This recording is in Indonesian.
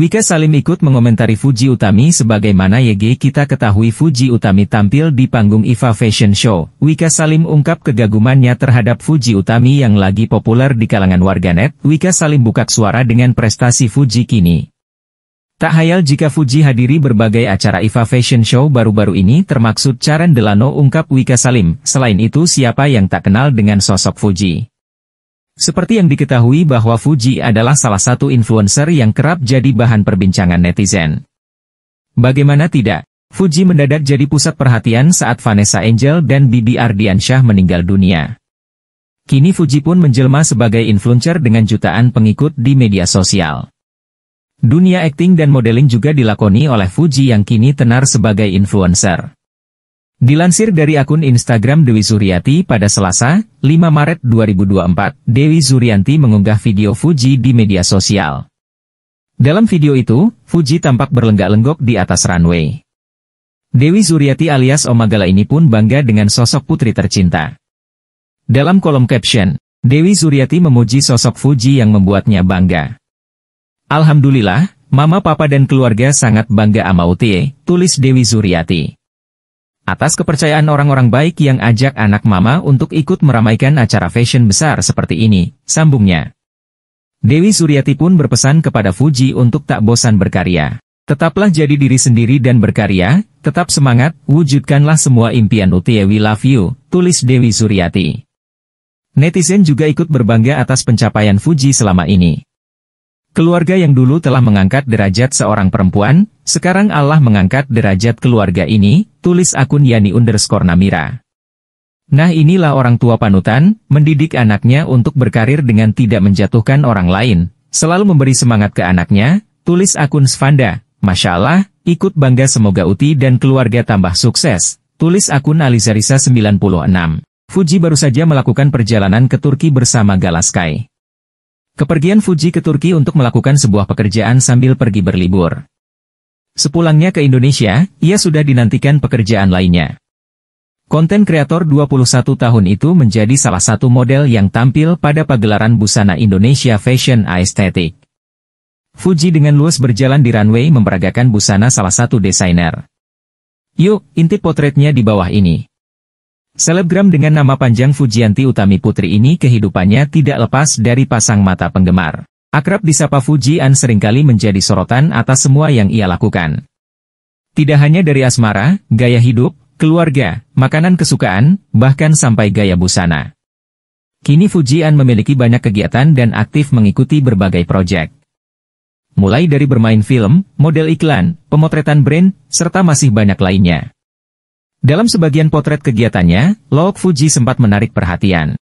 Wika Salim ikut mengomentari Fuji Utami sebagaimana YG kita ketahui Fuji Utami tampil di panggung IFA Fashion Show. Wika Salim ungkap kegagumannya terhadap Fuji Utami yang lagi populer di kalangan warganet. Wika Salim buka suara dengan prestasi Fuji kini. Tak hayal jika Fuji hadiri berbagai acara IFA Fashion Show baru-baru ini termaksud Caren Delano ungkap Wika Salim. Selain itu siapa yang tak kenal dengan sosok Fuji? Seperti yang diketahui bahwa Fuji adalah salah satu influencer yang kerap jadi bahan perbincangan netizen. Bagaimana tidak, Fuji mendadak jadi pusat perhatian saat Vanessa Angel dan Bibi Ardiansyah meninggal dunia. Kini Fuji pun menjelma sebagai influencer dengan jutaan pengikut di media sosial. Dunia akting dan modeling juga dilakoni oleh Fuji yang kini tenar sebagai influencer. Dilansir dari akun Instagram Dewi Suryati pada Selasa, 5 Maret 2024, Dewi Suryanti mengunggah video Fuji di media sosial. Dalam video itu, Fuji tampak berlenggak-lenggok di atas runway. Dewi Suryati alias Omagala ini pun bangga dengan sosok putri tercinta. Dalam kolom caption, Dewi Suryati memuji sosok Fuji yang membuatnya bangga. Alhamdulillah, mama papa dan keluarga sangat bangga ama Utie, tulis Dewi Suryati atas kepercayaan orang-orang baik yang ajak anak mama untuk ikut meramaikan acara fashion besar seperti ini, sambungnya. Dewi Suryati pun berpesan kepada Fuji untuk tak bosan berkarya. Tetaplah jadi diri sendiri dan berkarya, tetap semangat, wujudkanlah semua impian Utie We Love You, tulis Dewi Suryati. Netizen juga ikut berbangga atas pencapaian Fuji selama ini. Keluarga yang dulu telah mengangkat derajat seorang perempuan, sekarang Allah mengangkat derajat keluarga ini, tulis akun Yani underscore Namira. Nah inilah orang tua panutan, mendidik anaknya untuk berkarir dengan tidak menjatuhkan orang lain, selalu memberi semangat ke anaknya, tulis akun Svanda, Masya Allah, ikut bangga semoga Uti dan keluarga tambah sukses, tulis akun Alizarisa 96. Fuji baru saja melakukan perjalanan ke Turki bersama Galaskai. Kepergian Fuji ke Turki untuk melakukan sebuah pekerjaan sambil pergi berlibur. Sepulangnya ke Indonesia, ia sudah dinantikan pekerjaan lainnya. Konten kreator 21 tahun itu menjadi salah satu model yang tampil pada pagelaran busana Indonesia Fashion Aesthetic. Fuji dengan luas berjalan di runway memperagakan busana salah satu desainer. Yuk, intip potretnya di bawah ini. Selebgram dengan nama panjang Fujianti Utami Putri ini kehidupannya tidak lepas dari pasang mata penggemar. Akrab disapa Fujian seringkali menjadi sorotan atas semua yang ia lakukan. Tidak hanya dari asmara, gaya hidup, keluarga, makanan kesukaan, bahkan sampai gaya busana. Kini Fujian memiliki banyak kegiatan dan aktif mengikuti berbagai proyek. Mulai dari bermain film, model iklan, pemotretan brand, serta masih banyak lainnya. Dalam sebagian potret kegiatannya, Lok Fuji sempat menarik perhatian.